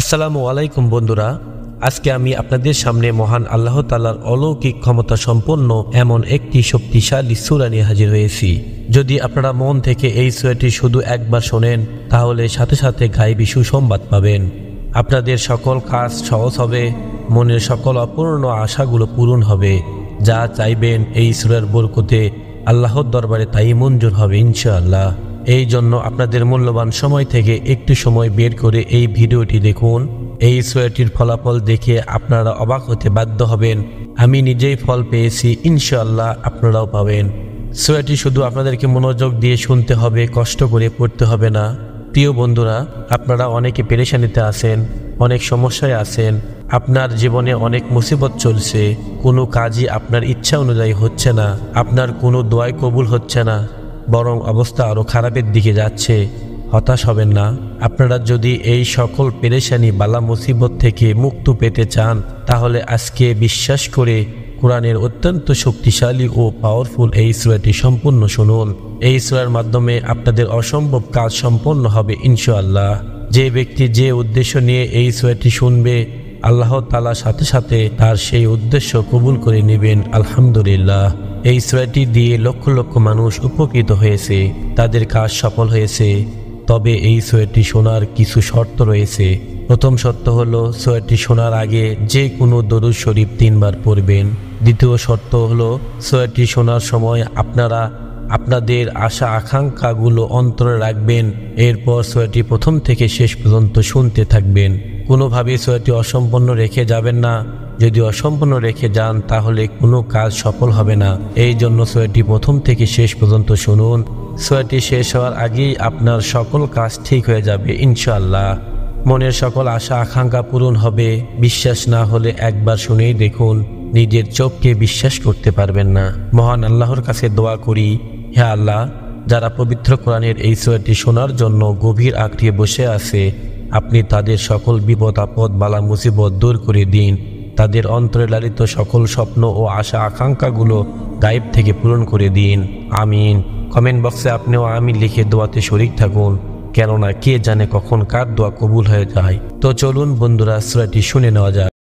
আসসালামু আলাইকুম বন্ধুরা আজকে আমি আপনাদের সামনে মহান আল্লাহ তালার অলৌকিক ক্ষমতা সম্পন্ন এমন একটি শক্তিশালী সুরা নিয়ে হাজির হয়েছি যদি আপনারা মন থেকে এই সুরাটি শুধু একবার শোনেন তাহলে সাথে সাথে গাইবি সুসংবাদ পাবেন আপনাদের সকল কাজ সহজ হবে মনের সকল অপূর্ণ আশাগুলো পূরণ হবে যা চাইবেন এই সুরার বরকতে আল্লাহর দরবারে তাই মঞ্জুর হবে ইনশাআল্লাহ এই জন্য আপনাদের মূল্যবান সময় থেকে একটু সময় বের করে এই ভিডিওটি দেখুন এই সোয়েটির ফলাফল দেখে আপনারা অবাক হতে বাধ্য হবেন আমি নিজেই ফল পেয়েছি ইনশাল্লাহ আপনারাও পাবেন সোয়েটি শুধু আপনাদেরকে মনোযোগ দিয়ে শুনতে হবে কষ্ট করে পড়তে হবে না প্রিয় বন্ধুরা আপনারা অনেকে পেরেশানিতে আছেন অনেক সমস্যায় আছেন আপনার জীবনে অনেক মুসিবত চলছে কোনো কাজই আপনার ইচ্ছা অনুযায়ী হচ্ছে না আপনার কোনো দোয়াই কবুল হচ্ছে না বরং অবস্থা আরও খারাপের দিকে যাচ্ছে হতাশ হবেন না আপনারা যদি এই সকল পেরেশানি বালা মুসিবত থেকে মুক্ত পেতে চান তাহলে আজকে বিশ্বাস করে কোরআনের অত্যন্ত শক্তিশালী ও পাওয়ারফুল এই সুরাটি সম্পূর্ণ শুনুন এই সুরার মাধ্যমে আপনাদের অসম্ভব কাজ সম্পন্ন হবে ইনশাআল্লাহ যে ব্যক্তি যে উদ্দেশ্য নিয়ে এই সুরাটি শুনবে আল্লাহ তালা সাথে সাথে তার সেই উদ্দেশ্য কবুল করে নেবেন আলহামদুলিল্লাহ এই সোয়াটি দিয়ে লক্ষ লক্ষ মানুষ উপকৃত হয়েছে তাদের কাজ সফল হয়েছে তবে এই সোয়েটি শোনার কিছু শর্ত রয়েছে প্রথম শর্ত হল সোয়েটি শোনার আগে যে কোনো দরুদ শরীফ তিনবার পড়বেন দ্বিতীয় শর্ত হল সোয়েটি শোনার সময় আপনারা আপনাদের আশা আকাঙ্ক্ষাগুলো অন্তরে রাখবেন এরপর সোয়েটি প্রথম থেকে শেষ পর্যন্ত শুনতে থাকবেন কোনোভাবেই সোয়েটি অসম্পন্ন রেখে যাবেন না যদি অসম্পূর্ণ রেখে যান তাহলে কোনো কাজ সফল হবে না এই জন্য সোয়েটি প্রথম থেকে শেষ পর্যন্ত শুনুন সোয়েটি শেষ হওয়ার আগেই আপনার সকল কাজ ঠিক হয়ে যাবে ইনশাল্লাহ মনের সকল আশা আকাঙ্ক্ষা পূরণ হবে বিশ্বাস না হলে একবার শুনেই দেখুন নিজের চোখকে বিশ্বাস করতে পারবেন না মহান আল্লাহর কাছে দোয়া করি হে আল্লাহ যারা পবিত্র কোরআনের এই সোয়াটি শোনার জন্য গভীর আঁকড়িয়ে বসে আছে আপনি তাদের সকল বিপদ আপদ বালা মুসিবত দূর করে দিন তাদের অন্তরে লালিত সকল স্বপ্ন ও আশা আকাঙ্ক্ষাগুলো গায়েব থেকে পূরণ করে দিন আমিন কমেন্ট বক্সে আপনিও আমি লিখে দোয়াতে শরিক থাকুন কেননা কে জানে কখন কার দোয়া কবুল হয়ে যায় তো চলুন বন্ধুরা আশ্রয়টি শুনে নেওয়া যায়